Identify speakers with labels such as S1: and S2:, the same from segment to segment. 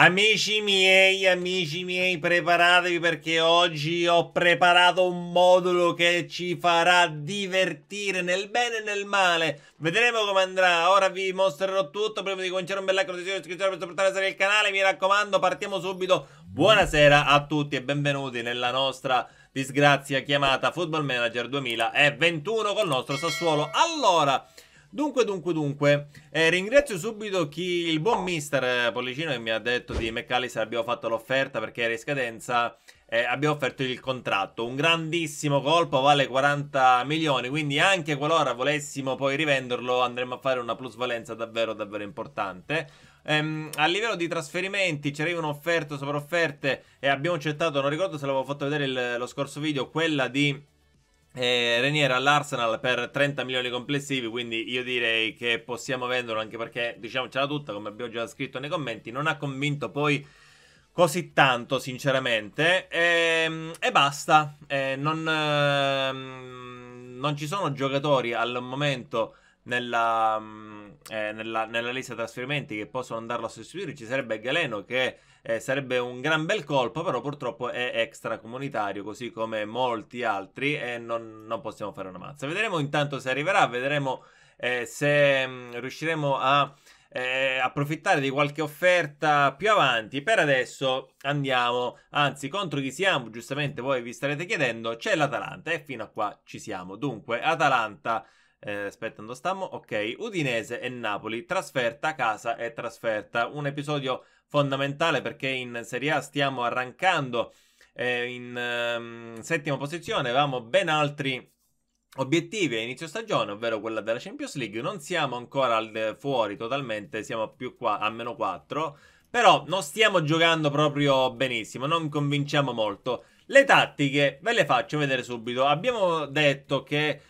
S1: Amici miei, amici miei, preparatevi perché oggi ho preparato un modulo che ci farà divertire nel bene e nel male. Vedremo come andrà. Ora vi mostrerò tutto. Prima di cominciare un bel like, di iscrizione per supportare il canale. Mi raccomando, partiamo subito. Buonasera a tutti e benvenuti nella nostra disgrazia chiamata Football Manager 2021 col nostro Sassuolo. Allora... Dunque, dunque, dunque, eh, ringrazio subito chi, il buon mister eh, Pollicino che mi ha detto di McAllister abbiamo fatto l'offerta perché era in scadenza, eh, abbiamo offerto il contratto, un grandissimo colpo, vale 40 milioni, quindi anche qualora volessimo poi rivenderlo andremo a fare una plusvalenza davvero davvero importante. Um, a livello di trasferimenti ci arrivano offerte, sopra offerte e abbiamo accettato, non ricordo se l'avevo fatto vedere il, lo scorso video, quella di eh, Renier all'Arsenal per 30 milioni complessivi, quindi io direi che possiamo venderlo anche perché, diciamocela tutta, come abbiamo già scritto nei commenti, non ha convinto poi così tanto, sinceramente, e, ehm, e basta. E eh, non, ehm, non, ci sono giocatori al momento nella, mm, eh, nella, nella lista trasferimenti che possono andarlo a sostituire. Ci sarebbe Galeno che eh, sarebbe un gran bel colpo, però purtroppo è extracomunitario, così come molti altri, e non, non possiamo fare una mazza. Vedremo intanto se arriverà, vedremo eh, se mh, mm, riusciremo a eh, approfittare di qualche offerta più avanti. Per adesso andiamo, anzi, contro chi siamo, giustamente voi vi starete chiedendo, c'è l'Atalanta e fino a qua ci siamo. Dunque, Atalanta... Eh, aspetta, dove stiamo? Ok, Udinese e Napoli, trasferta casa e trasferta. Un episodio fondamentale perché in Serie A stiamo arrancando eh, in ehm, settima posizione, avevamo ben altri obiettivi a inizio stagione, ovvero quella della Champions League. Non siamo ancora al, eh, fuori totalmente, siamo più qua, a meno 4. Però non stiamo giocando proprio benissimo, non convinciamo molto. Le tattiche ve le faccio vedere subito. Abbiamo detto che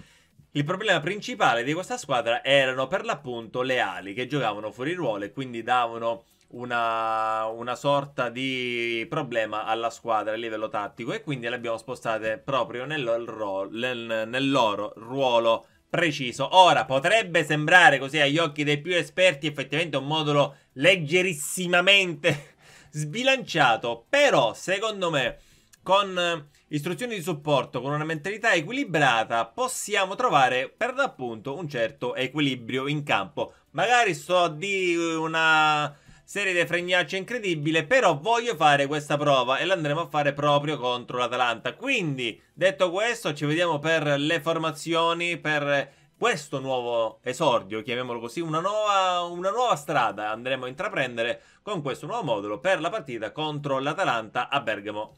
S1: il problema principale di questa squadra erano per l'appunto le ali che giocavano fuori ruolo e quindi davano una, una, sorta di problema alla squadra a livello tattico e quindi le abbiamo spostate proprio nel, ro- nel, loro ruolo preciso. Ora potrebbe sembrare così agli occhi dei più esperti effettivamente un modulo leggerissimamente sbilanciato, però secondo me con eh, istruzioni di supporto, con una mentalità equilibrata, possiamo trovare per l'appunto un certo equilibrio in campo. Magari sto di una serie di fregnacce incredibile, però voglio fare questa prova e l'andremo a fare proprio contro l'Atalanta. Quindi, detto questo, ci vediamo per le formazioni, per questo nuovo esordio, chiamiamolo così, una nuova, una nuova, strada andremo a intraprendere con questo nuovo modulo per la partita contro l'Atalanta a Bergamo.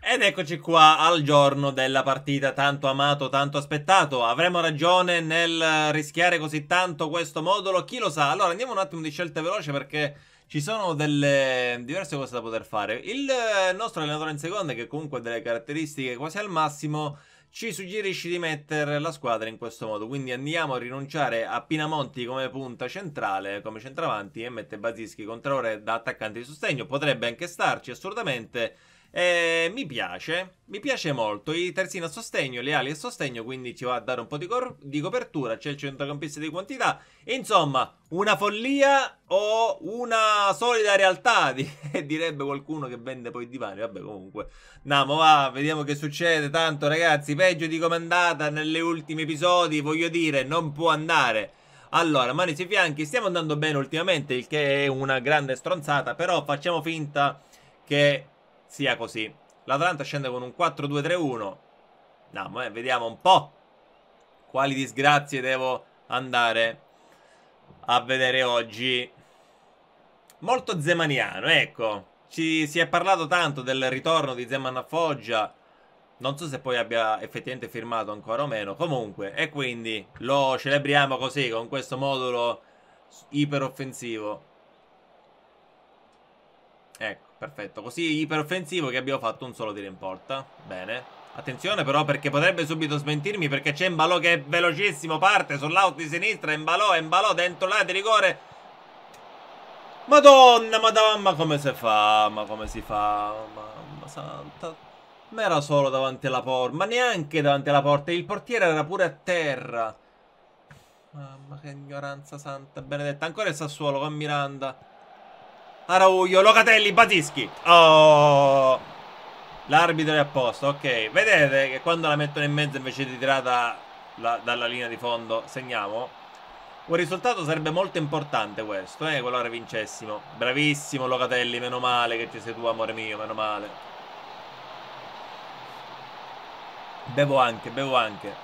S1: Ed eccoci qua al giorno della partita tanto amato, tanto aspettato. Avremo ragione nel rischiare così tanto questo modulo? Chi lo sa? Allora andiamo un attimo di scelta veloce perché ci sono delle diverse cose da poter fare. Il eh, nostro allenatore in seconda, che comunque ha delle caratteristiche quasi al massimo, ci suggerisce di mettere la squadra in questo modo. Quindi andiamo a rinunciare a Pinamonti come punta centrale, come centravanti, e mette Bazischi contro Traoré da attaccante di sostegno. Potrebbe anche starci assolutamente. Eh, mi piace, mi piace molto. I terzini a sostegno, le ali a sostegno, quindi ci va a dare un po' di, di copertura. C'è il centrocampista di quantità. insomma, una follia o una solida realtà, di direbbe qualcuno che vende poi divani. Vabbè, comunque, andiamo, va, vediamo che succede. Tanto, ragazzi, peggio di come è andata negli ultimi episodi. Voglio dire, non può andare. Allora, mani sui fianchi, stiamo andando bene ultimamente, il che è una grande stronzata, però facciamo finta che sia così. L'Atalanta scende con un 4-2-3-1. No, eh, vediamo un po' quali disgrazie devo andare a vedere oggi. Molto zemaniano, ecco. Ci, si è parlato tanto del ritorno di Zeman a Foggia. Non so se poi abbia effettivamente firmato ancora o meno. Comunque, e quindi lo celebriamo così, con questo modulo iperoffensivo. Ecco. Perfetto, così iperoffensivo che abbiamo fatto un solo tiro in porta. Bene. Attenzione però perché potrebbe subito smentirmi perché c'è Mbalò che è velocissimo, parte sull'out di sinistra, Mbalò, Mbalò dentro là di rigore. Madonna, madonna, come si fa, ma come si fa, mamma santa. Ma era solo davanti alla porta, ma neanche davanti alla porta, il portiere era pure a terra. Mamma che ignoranza santa, benedetta, ancora il Sassuolo con Miranda. Araujo, Locatelli, Batischi. Oh! L'arbitro è a posto, ok. Vedete che quando la mettono in mezzo invece di tirata la, dalla linea di fondo segniamo? Un risultato sarebbe molto importante questo, eh, colore vincessimo. Bravissimo Locatelli, meno male che ci sei tu, amore mio, meno male. Bevo anche, bevo anche.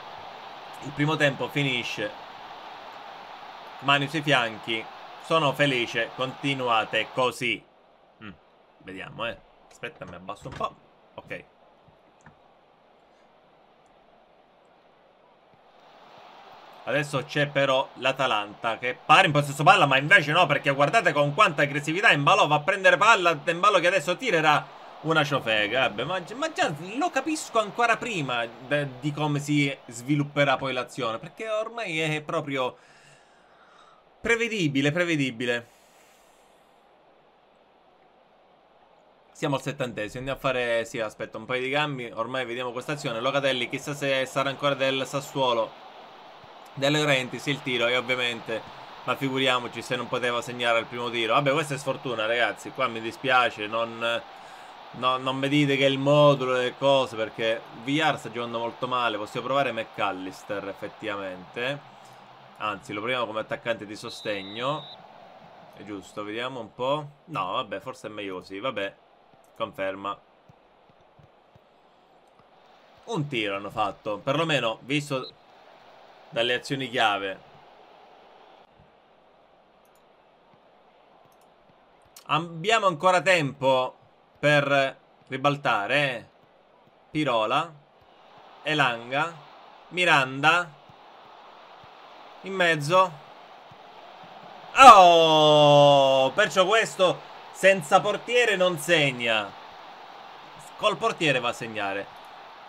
S1: Il primo tempo finisce. Mani sui fianchi. Sono felice, continuate così. Mm. Vediamo, eh. Aspetta, mi abbasso un po'. Ok. Adesso c'è però l'Atalanta che pare in possesso palla, ma invece no, perché guardate con quanta aggressività Imbalo va a prendere palla, Imbalo che adesso tirerà una ciofega. Vabbè, eh ma, ma, già lo capisco ancora prima de, di come si svilupperà poi l'azione, perché ormai è proprio Prevedibile, prevedibile. Siamo al settantesimo, andiamo a fare, sì aspetta, un paio di gambi, ormai vediamo questa azione. Locatelli chissà se sarà ancora del Sassuolo, Delle Laurenti, sì il tiro e ovviamente, ma figuriamoci se non poteva segnare il primo tiro. Vabbè questa è sfortuna ragazzi, qua mi dispiace, non, no, non mi dite che è il modulo e cose perché VR sta giocando molto male, possiamo provare McAllister effettivamente. Anzi, lo proviamo come attaccante di sostegno. È giusto, vediamo un po'. No, vabbè, forse è meglio così. Vabbè, conferma. Un tiro hanno fatto. Perlomeno, visto dalle azioni chiave. Abbiamo ancora tempo per ribaltare. Pirola. Elanga. Miranda in mezzo. Oh! Perciò questo senza portiere non segna. Col portiere va a segnare.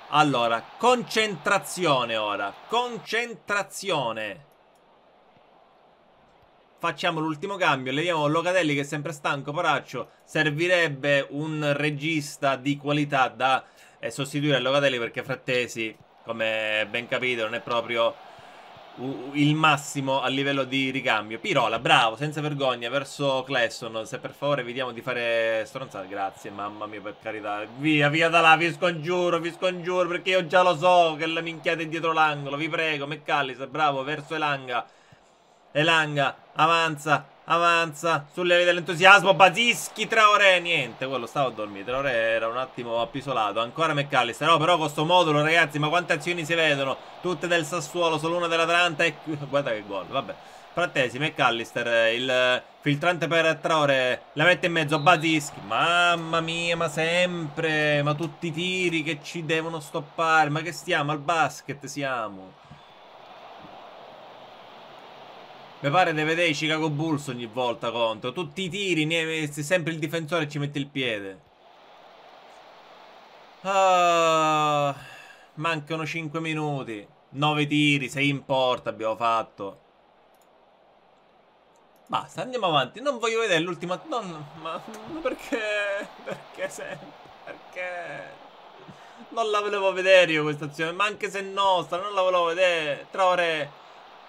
S1: Allora, concentrazione ora. Concentrazione. Facciamo l'ultimo cambio. Leviamo Locatelli che è sempre stanco, poraccio. Servirebbe un regista di qualità da eh, sostituire a Locatelli perché Frattesi, come ben capito, non è proprio il massimo a livello di ricambio. Pirola, bravo, senza vergogna, verso Clesson. Se per favore evitiamo di fare stronzate, grazie, mamma mia, per carità. Via, via da là, vi scongiuro, vi scongiuro, perché io già lo so che la minchiate è dietro l'angolo. Vi prego, McAllister, bravo, verso Elanga. Elanga avanza, avanza sulle ali dell'entusiasmo. Bazischi, Traoré, niente. Quello stavo a dormire. Traoré era un attimo appisolato. Ancora McAllister. No, però con sto modulo, ragazzi, ma quante azioni si vedono? Tutte del Sassuolo, solo una dell'Atalanta. E... Guarda che gol, vabbè. Frattesi, McAllister, il filtrante per Traore, la mette in mezzo, Bazischi, mamma mia, ma sempre, ma tutti i tiri che ci devono stoppare, ma che stiamo, al basket siamo. Mi pare di vedere i Chicago Bulls ogni volta contro. Tutti i tiri, sempre il difensore ci mette il piede. Ah, mancano 5 minuti. 9 tiri, 6 in porta abbiamo fatto. Basta, andiamo avanti. Non voglio vedere l'ultima... No, no, ma perché? Perché sempre? Perché? Non la volevo vedere io questa azione, ma anche se è nostra, non la volevo vedere. Traore,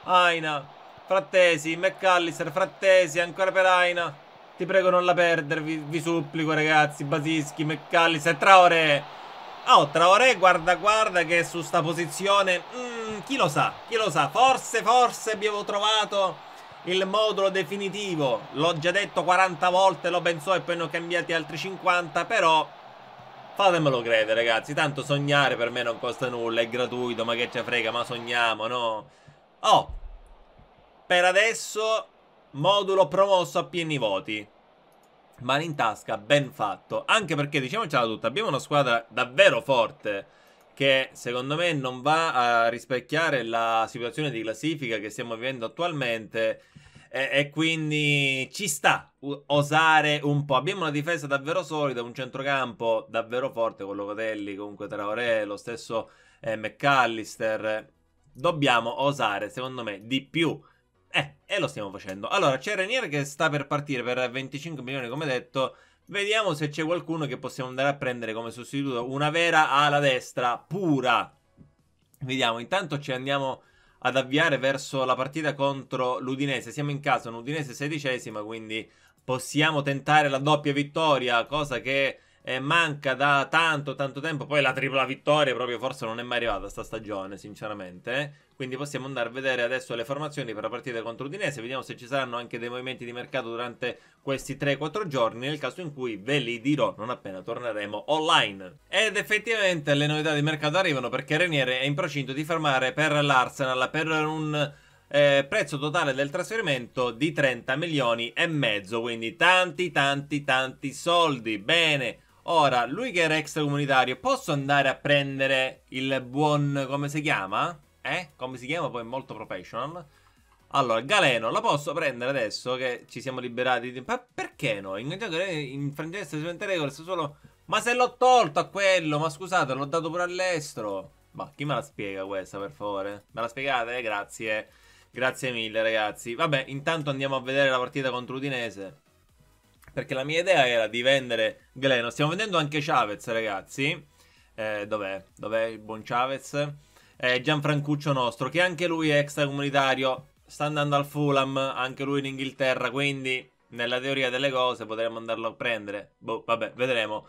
S1: Aina. Frattesi, McAllister, Frattesi, ancora per Aina. Ti prego non la perdervi, vi supplico ragazzi. Basischi, McAllister, Traore. Oh, Traore, guarda, guarda che è su sta posizione... Mm, chi lo sa, chi lo sa. Forse, forse abbiamo trovato il modulo definitivo. L'ho già detto 40 volte, lo penso e poi ne ho cambiati altri 50, però... Fatemelo credere, ragazzi. Tanto sognare per me non costa nulla, è gratuito, ma che ce frega, ma sogniamo, no? Oh, per adesso modulo promosso a pieni voti. Mani in tasca, ben fatto. Anche perché, diciamocela tutta, abbiamo una squadra davvero forte che secondo me non va a rispecchiare la situazione di classifica che stiamo vivendo attualmente e, e quindi ci sta osare un po'. Abbiamo una difesa davvero solida, un centrocampo davvero forte con Locotelli, comunque Traoré, lo stesso eh, McAllister. Dobbiamo osare, secondo me, di più. Eh, e lo stiamo facendo. Allora, c'è Renier che sta per partire per 25 milioni, come detto. Vediamo se c'è qualcuno che possiamo andare a prendere come sostituto. Una vera ala destra, pura. Vediamo, intanto ci andiamo ad avviare verso la partita contro l'Udinese. Siamo in casa, un Udinese sedicesima, quindi possiamo tentare la doppia vittoria, cosa che eh, manca da tanto tanto tempo. Poi la tripla vittoria proprio forse non è mai arrivata sta stagione, sinceramente. Quindi possiamo andare a vedere adesso le formazioni per la partita contro Udinese. Vediamo se ci saranno anche dei movimenti di mercato durante questi 3-4 giorni. Nel caso in cui ve li dirò non appena torneremo online. Ed effettivamente le novità di mercato arrivano perché Reniere è in procinto di fermare per l'Arsenal per un... Eh, prezzo totale del trasferimento di 30 milioni e mezzo quindi tanti tanti tanti soldi bene Ora, lui che era extracomunitario, posso andare a prendere il buon... come si chiama? Eh? Come si chiama? Poi è molto professional. Allora, Galeno, la posso prendere adesso che ci siamo liberati di... Ma perché no? In, in francese sulle regole solo... Ma se l'ho tolto a quello, ma scusate, l'ho dato pure all'estero. Ma chi me la spiega questa, per favore? Me la spiegate? Grazie. Grazie mille, ragazzi. Vabbè, intanto andiamo a vedere la partita contro l'Udinese. Perché la mia idea era di vendere Gleno. Stiamo vendendo anche Chavez, ragazzi. Eh, dov'è? Dov'è il buon Chavez? Eh, Gianfrancuccio nostro, che anche lui è extracomunitario. Sta andando al Fulham, anche lui in Inghilterra. Quindi, nella teoria delle cose, potremmo andarlo a prendere. Boh, vabbè, vedremo.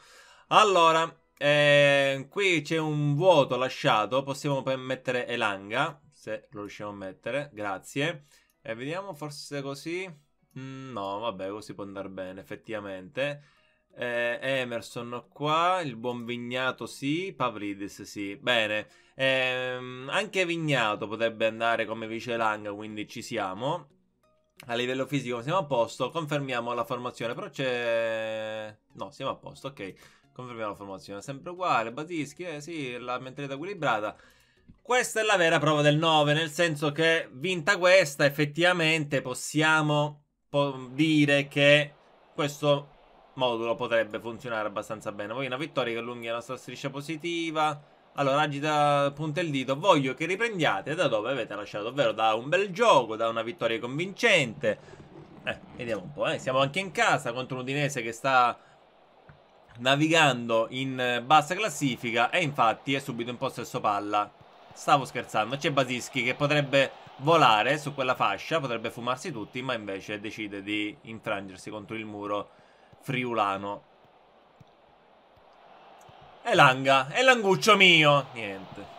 S1: Allora, eh, qui c'è un vuoto lasciato. Possiamo mettere Elanga, se lo riusciamo a mettere. Grazie. E vediamo, forse così... Mm, no, vabbè, così può andare bene, effettivamente. Eh, Emerson qua, il buon Vignato sì, Pavridis sì, bene. Eh, anche Vignato potrebbe andare come vice Lang, quindi ci siamo. A livello fisico siamo a posto, confermiamo la formazione, però c'è... No, siamo a posto, ok. Confermiamo la formazione, sempre uguale, Batischi, eh sì, la mentalità equilibrata. Questa è la vera prova del 9, nel senso che vinta questa effettivamente possiamo dire che questo modulo potrebbe funzionare abbastanza bene. Voglio una vittoria che allunghi la nostra striscia positiva. Allora, agita, punta il dito. Voglio che riprendiate da dove avete lasciato, ovvero da un bel gioco, da una vittoria convincente. Eh, vediamo un po', eh. Siamo anche in casa contro un Udinese che sta navigando in eh, bassa classifica e infatti è subito in possesso palla. Stavo scherzando, c'è Basischi che potrebbe volare su quella fascia, potrebbe fumarsi tutti, ma invece decide di infrangersi contro il muro friulano. E l'anga, e l'anguccio mio! Niente.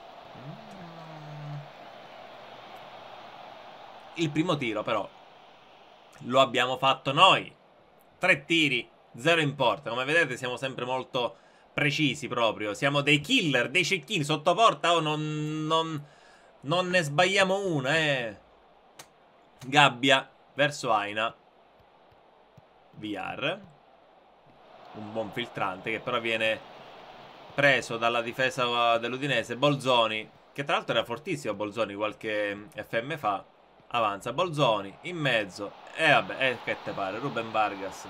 S1: Il primo tiro però lo abbiamo fatto noi. Tre tiri, zero in porta. Come vedete siamo sempre molto precisi proprio. Siamo dei killer, dei cecchini sotto porta o oh, non... non non ne sbagliamo una, eh. Gabbia verso Aina. VR. Un buon filtrante che però viene preso dalla difesa dell'Udinese. Bolzoni, che tra l'altro era fortissimo Bolzoni qualche FM fa. Avanza Bolzoni, in mezzo. E eh, vabbè, eh, che te pare, Ruben Vargas.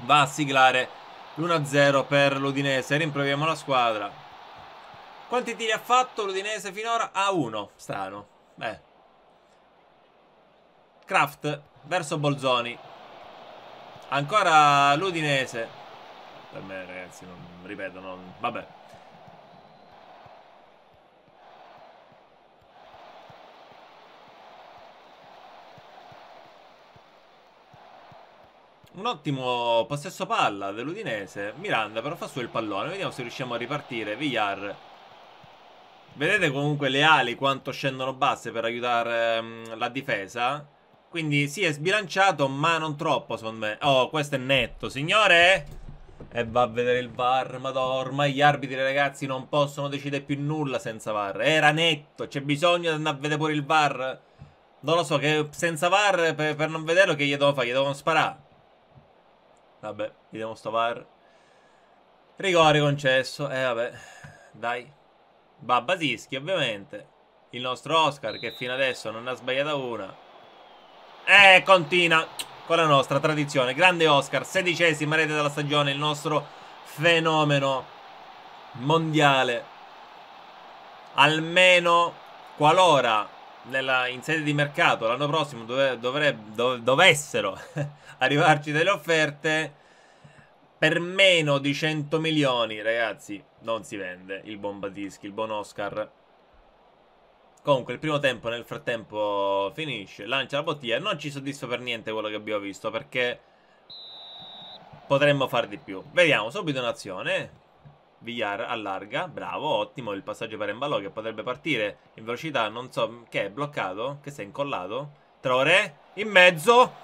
S1: Va a siglare l'1-0 per l'Udinese. Rimproviamo la squadra. Quanti tiri ha fatto l'Udinese finora? A ah, uno. Strano. Beh. Kraft verso Bolzoni. Ancora l'Udinese. Per me, ragazzi, non ripeto, non... Vabbè. Un ottimo possesso palla dell'Udinese. Miranda però fa su il pallone. Vediamo se riusciamo a ripartire. Villar Vedete comunque le ali quanto scendono basse per aiutare um, la difesa? Quindi sì, è sbilanciato, ma non troppo, secondo me. Oh, questo è netto, signore! E va a vedere il VAR, madonna, ormai gli arbitri ragazzi non possono decidere più nulla senza VAR. Era netto, c'è bisogno di andare a vedere pure il VAR. Non lo so, che senza VAR, per, per non vederlo, che gli devo fare? Gli devono sparare. Vabbè, vediamo devo sto VAR. Rigore concesso, eh vabbè, dai. Babba Tischi, ovviamente. Il nostro Oscar, che fino adesso non ha sbagliato una. E eh, continua con la nostra tradizione. Grande Oscar, sedicesima rete della stagione, il nostro fenomeno mondiale. Almeno qualora nella, in sede di mercato l'anno prossimo dove, dovrebbe, dov, dovessero arrivarci delle offerte per meno di 100 milioni, ragazzi non si vende il buon Batischi, il buon Oscar. Comunque il primo tempo nel frattempo finisce, lancia la bottiglia, non ci soddisfa per niente quello che abbiamo visto perché potremmo fare di più. Vediamo subito un'azione. Villar allarga, bravo, ottimo il passaggio per Embalò che potrebbe partire in velocità, non so, che è bloccato, che si è incollato. Traoré in mezzo,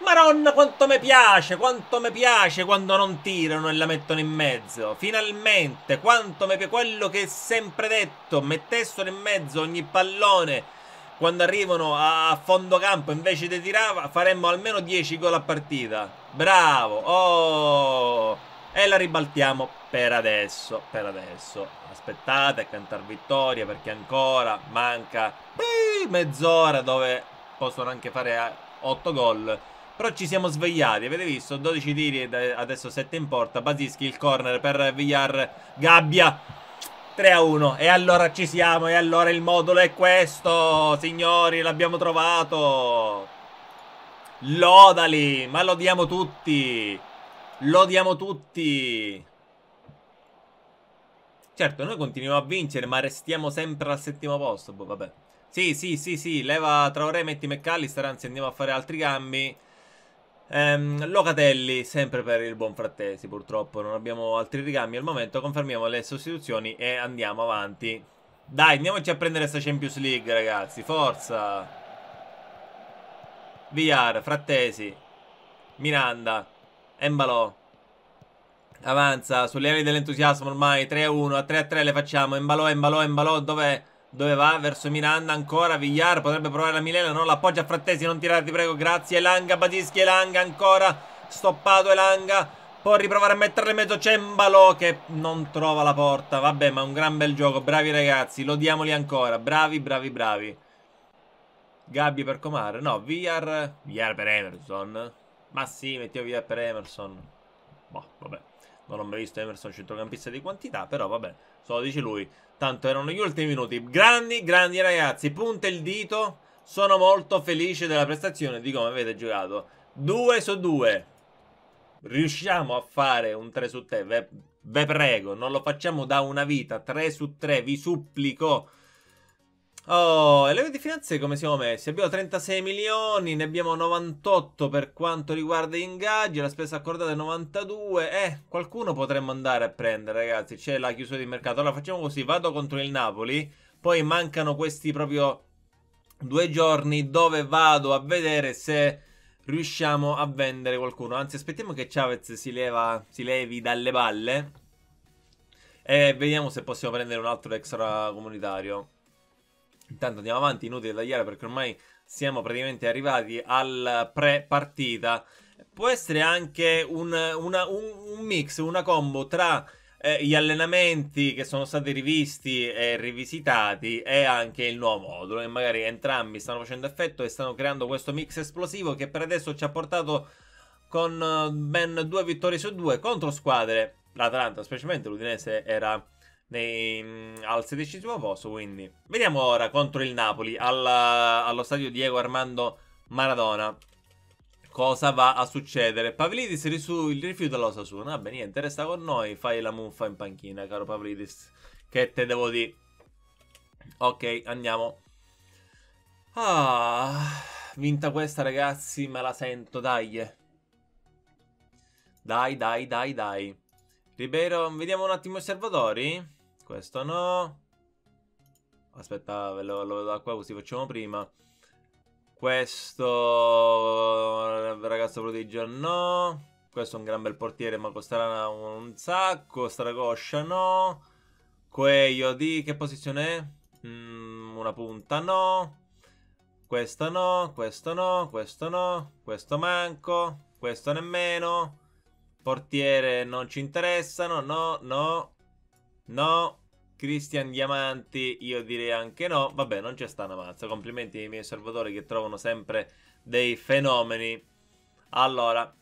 S1: Maronna quanto mi piace, quanto mi piace quando non tirano e la mettono in mezzo. Finalmente, quanto mi piace, quello che è sempre detto, mettessero in mezzo ogni pallone quando arrivano a fondo campo invece di tirare faremmo almeno 10 gol a partita. Bravo! Oh! E la ribaltiamo per adesso, per adesso. Aspettate a cantare vittoria perché ancora manca mezz'ora dove possono anche fare 8 eh, gol. Però ci siamo svegliati, avete visto? 12 tiri e adesso 7 in porta. Basischi il corner per Villar. Gabbia. 3 a 1. E allora ci siamo. E allora il modulo è questo. Signori, l'abbiamo trovato. Lodali. Ma lo diamo tutti. Lodiamo tutti. Certo, noi continuiamo a vincere, ma restiamo sempre al settimo posto. Boh, vabbè. Sì, sì, sì, sì. Leva Traoré, metti McAllister. Anzi, andiamo a fare altri cambi. Ehm, Locatelli sempre per il buon frattesi purtroppo non abbiamo altri ricambi al momento confermiamo le sostituzioni e andiamo avanti dai andiamoci a prendere questa Champions League ragazzi forza VR Frattesi Miranda Embalò avanza sulle ali dell'entusiasmo ormai 3-1 a 3-3 le facciamo Embalò, Embalò, Embalò dov'è? Dove va? Verso Miranda ancora, Villar potrebbe provare la Milena, non l'appoggia Frattesi, non tirare ti prego, grazie Elanga, Badischi, Elanga ancora, stoppato Elanga, può riprovare a metterle in mezzo Cembalo che non trova la porta, vabbè ma un gran bel gioco, bravi ragazzi, lodiamoli ancora, bravi bravi bravi. Gabbi per Comare, no, Villar, Villar per Emerson, ma sì, mettiamo Villar per Emerson, boh, vabbè. Non ho mai visto Emerson centrocampista di quantità, però vabbè, solo dice lui. Tanto erano gli ultimi minuti. Grandi, grandi ragazzi, punta il dito. Sono molto felice della prestazione di come avete giocato. 2 su 2. Riusciamo a fare un 3 su 3, ve, ve prego, non lo facciamo da una vita. 3 su 3, vi supplico. Oh, e le di finanze come siamo messi? Abbiamo 36 milioni, ne abbiamo 98 per quanto riguarda gli ingaggi, la spesa accordata è 92. Eh, qualcuno potremmo andare a prendere, ragazzi. C'è la chiusura di mercato. Allora facciamo così, vado contro il Napoli, poi mancano questi proprio due giorni dove vado a vedere se riusciamo a vendere qualcuno. Anzi, aspettiamo che Chavez si, leva, si levi dalle balle. E vediamo se possiamo prendere un altro extra comunitario. Intanto andiamo avanti, inutile tagliare perché ormai siamo praticamente arrivati al pre-partita. Può essere anche un, una, un, un mix, una combo tra eh, gli allenamenti che sono stati rivisti e rivisitati e anche il nuovo modulo e magari entrambi stanno facendo effetto e stanno creando questo mix esplosivo che per adesso ci ha portato con eh, ben due vittorie su due contro squadre l'Atalanta specialmente l'Udinese era nei, mm, al sedicesimo posto, quindi. Vediamo ora contro il Napoli, alla, allo stadio Diego Armando Maradona. Cosa va a succedere? Pavlidis risu, il rifiuto all'Osasuna. Vabbè, niente, resta con noi, fai la muffa in panchina, caro Pavlidis. Che te devo dire? Ok, andiamo. Ah, vinta questa ragazzi, me la sento, dai. Dai, dai, dai, dai. Ribeiro, vediamo un attimo i servatori. Questo no. Aspetta, ve lo, lo vedo da qua così facciamo prima. Questo ragazzo prodigio no. Questo è un gran bel portiere, ma costerà un sacco. Stragoscia no. Quello di che posizione è? Mm, una punta no. Questo no, questo no, questo no, questo manco, questo nemmeno. Portiere non ci interessano, no, no. No. Cristian Diamanti, io direi anche no. Vabbè, non c'è sta una mazza. Complimenti ai miei osservatori che trovano sempre dei fenomeni. Allora,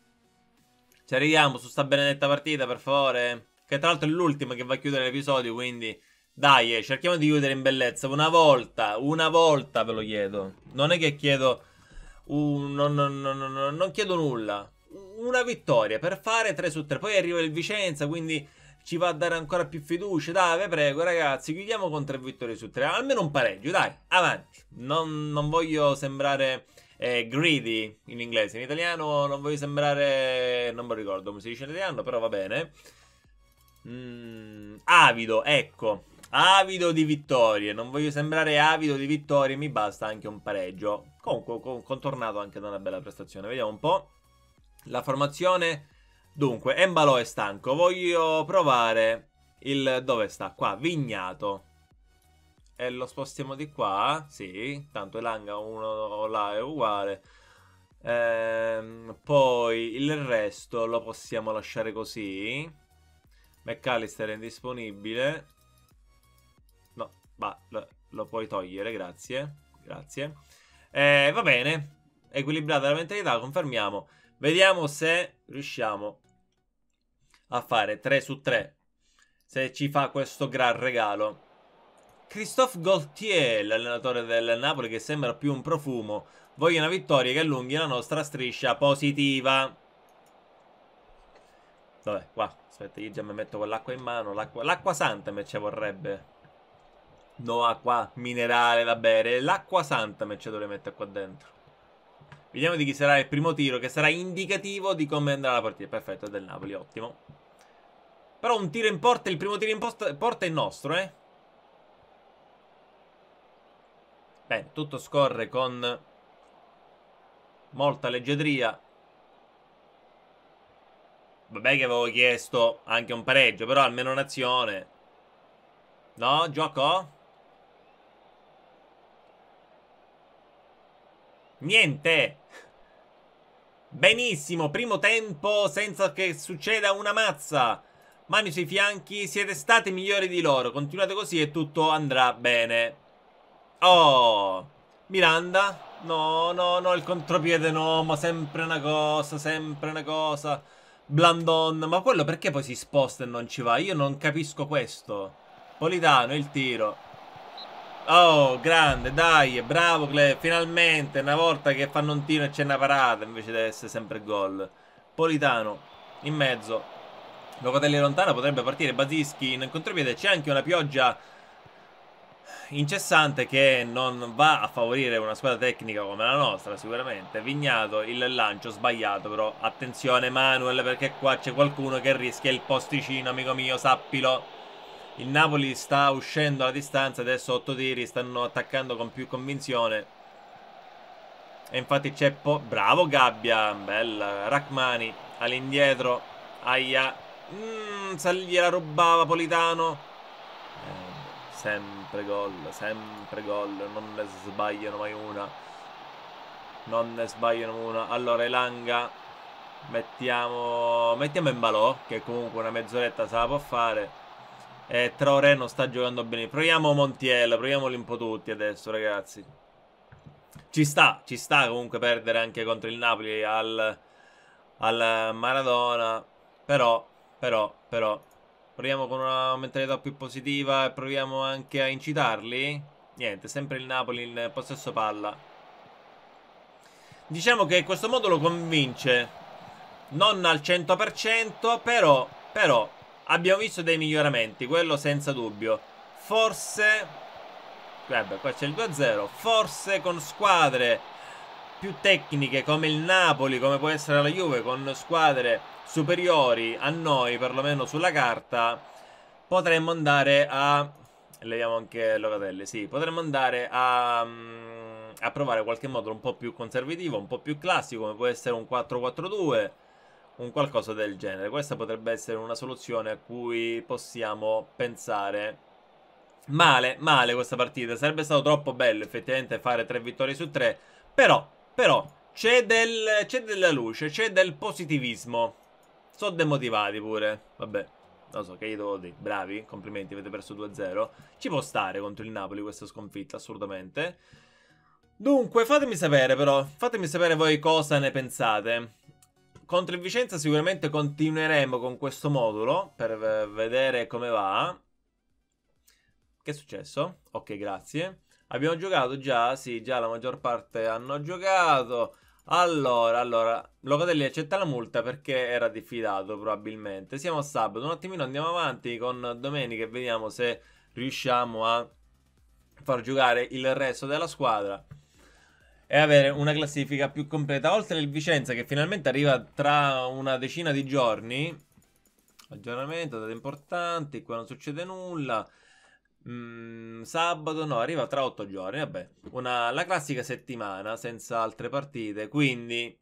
S1: ci arriviamo su sta benedetta partita, per favore. Che tra l'altro è l'ultima che va a chiudere l'episodio, quindi... Dai, eh, cerchiamo di chiudere in bellezza. Una volta, una volta ve lo chiedo. Non è che chiedo... Uh, non, non, non, non chiedo nulla. Una vittoria per fare 3 su 3. Poi arriva il Vicenza, quindi ci va a dare ancora più fiducia. Dai, ve prego, ragazzi, chiudiamo con tre vittorie su tre. Almeno un pareggio, dai, avanti. Non, non voglio sembrare eh, greedy in inglese. In italiano non voglio sembrare... non me lo ricordo come si dice in italiano, però va bene. Mm, avido, ecco. Avido di vittorie, non voglio sembrare avido di vittorie, mi basta anche un pareggio. Comunque, contornato anche da una bella prestazione. Vediamo un po'. La formazione Dunque, Embalo è stanco. Voglio provare il... dove sta? Qua, Vignato. E lo spostiamo di qua? Sì, tanto Elanga uno là è uguale. Ehm, poi il resto lo possiamo lasciare così. McAllister è indisponibile. No, bah, lo, lo puoi togliere, grazie. Grazie. Eh, va bene, equilibrata la mentalità, confermiamo. Vediamo se riusciamo a fare 3 su 3 se ci fa questo gran regalo. Christophe Gaultier, l'allenatore del Napoli che sembra più un profumo, voglia una vittoria che allunghi la nostra striscia positiva. Vabbè, qua, aspetta, io già mi metto con l'acqua in mano, l'acqua santa me ci vorrebbe. No, acqua minerale da bere, l'acqua santa me ci dovrei mettere qua dentro. Vediamo di chi sarà il primo tiro, che sarà indicativo di come andrà la partita. Perfetto, del Napoli, ottimo. Però un tiro in porta, il primo tiro in porta è nostro, eh. Bene, tutto scorre con molta leggiadria. Vabbè che avevo chiesto anche un pareggio, però almeno un'azione. No, gioco? Niente! Benissimo, primo tempo senza che succeda una mazza. Mani sui fianchi, siete stati migliori di loro, continuate così e tutto andrà bene. Oh, Miranda, no, no, no, il contropiede no, ma sempre una cosa, sempre una cosa. Blandon, ma quello perché poi si sposta e non ci va? Io non capisco questo. Politano, il tiro. Oh, grande, dai, bravo Cle, finalmente, una volta che fanno un tiro e c'è una parata, invece deve essere sempre gol. Politano, in mezzo, Locatelli lontano potrebbe partire Basischi in contropiede. C'è anche una pioggia incessante che non va a favorire una squadra tecnica come la nostra sicuramente. Vignato il lancio sbagliato però attenzione Manuel perché qua c'è qualcuno che rischia il posticino amico mio sappilo. Il Napoli sta uscendo alla distanza adesso 8 tiri stanno attaccando con più convinzione. E infatti c'è po... Bravo Gabbia, bella Rachmani all'indietro. Aia Mmm, gliela rubava Politano. Eh, sempre gol, sempre gol. Non ne sbagliano mai una. Non ne sbagliano una. Allora, Elanga. Mettiamo, mettiamo in balò, che comunque una mezz'oretta se la può fare. E Traoré non sta giocando bene. Proviamo Montiel, proviamoli un po' tutti adesso, ragazzi. Ci sta, ci sta comunque perdere anche contro il Napoli al, al Maradona. Però però, però, proviamo con una mentalità più positiva e proviamo anche a incitarli. Niente, sempre il Napoli in possesso palla. Diciamo che questo modo lo convince. Non al 100%, però, però, abbiamo visto dei miglioramenti, quello senza dubbio. Forse... Vabbè, qua c'è il 2-0. Forse con squadre più tecniche come il Napoli, come può essere la Juve, con squadre superiori a noi, perlomeno sulla carta, potremmo andare a... Leviamo anche Locatelli, sì, potremmo andare a, mm, a provare qualche modulo un po' più conservativo, un po' più classico, come può essere un 4-4-2, un qualcosa del genere. Questa potrebbe essere una soluzione a cui possiamo pensare. Male, male questa partita. Sarebbe stato troppo bello effettivamente fare 3 vittorie su 3, però però c'è, del, della luce, c'è del positivismo. Sono demotivati pure. Vabbè, non so che gli devo dire. Bravi, complimenti, avete perso 2-0. Ci può stare contro il Napoli questa sconfitta, assolutamente. Dunque, fatemi sapere però, fatemi sapere voi cosa ne pensate. Contro il Vicenza sicuramente continueremo con questo modulo per vedere come va. Che è successo? Ok, grazie. Abbiamo giocato già? Sì, già la maggior parte hanno giocato. Allora, allora, Locatelli accetta la multa perché era diffidato probabilmente. Siamo a sabato, un attimino andiamo avanti con domenica e vediamo se riusciamo a far giocare il resto della squadra e avere una classifica più completa. Oltre al Vicenza che finalmente arriva tra una decina di giorni. Aggiornamento, date importanti, qua non succede nulla. Mm, sabato no, arriva tra otto giorni. Vabbè, una, la classica settimana senza altre partite. Quindi,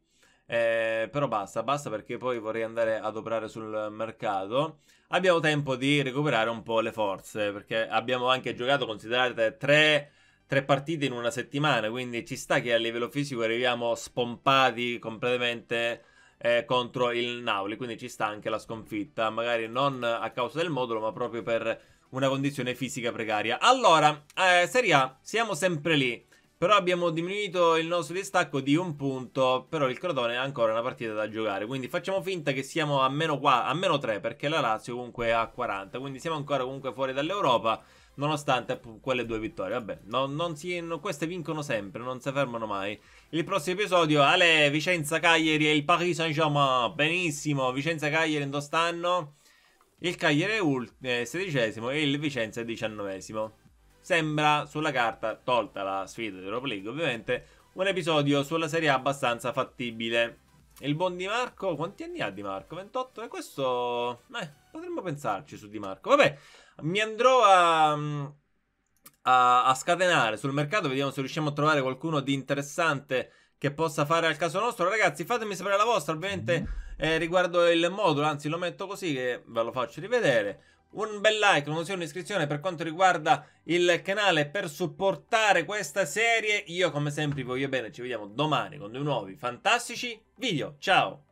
S1: eh, però basta, basta perché poi vorrei andare ad operare sul mercato. Abbiamo tempo di recuperare un po' le forze perché abbiamo anche giocato, considerate, tre, tre partite in una settimana. Quindi ci sta che a livello fisico arriviamo spompati completamente. Eh, contro il Napoli quindi ci sta anche la sconfitta magari non a causa del modulo ma proprio per una condizione fisica precaria. Allora, eh, Serie A, siamo sempre lì. Però abbiamo diminuito il nostro distacco di un punto, però il Crotone ha ancora una partita da giocare. Quindi facciamo finta che siamo a meno, 4, a meno 3, perché la Lazio comunque è a 40. Quindi siamo ancora comunque fuori dall'Europa, nonostante quelle due vittorie. Vabbè, no, non si, no, queste vincono sempre, non si fermano mai. Il prossimo episodio, Ale, Vicenza, Cagliari e il Paris Saint-Germain. Benissimo, Vicenza, Cagliari in dove stanno? Il Cagliere è ult- eh, sedicesimo e il Vicenza è diciannovesimo. Sembra sulla carta, tolta la sfida dell'Europa League ovviamente, un episodio sulla Serie A abbastanza fattibile. Il buon Di Marco, quanti anni ha Di Marco? 28? E eh, questo... Eh, potremmo pensarci su Di Marco. Vabbè, mi andrò a, a, a scatenare sul mercato, vediamo se riusciamo a trovare qualcuno di interessante che possa fare al caso nostro. Ragazzi, fatemi sapere la vostra, ovviamente eh, riguardo il modulo, anzi lo metto così che ve lo faccio rivedere. Un bel like, una un'azione iscrizione per quanto riguarda il canale per supportare questa serie. Io come sempre vi voglio bene, ci vediamo domani con dei nuovi fantastici video. Ciao!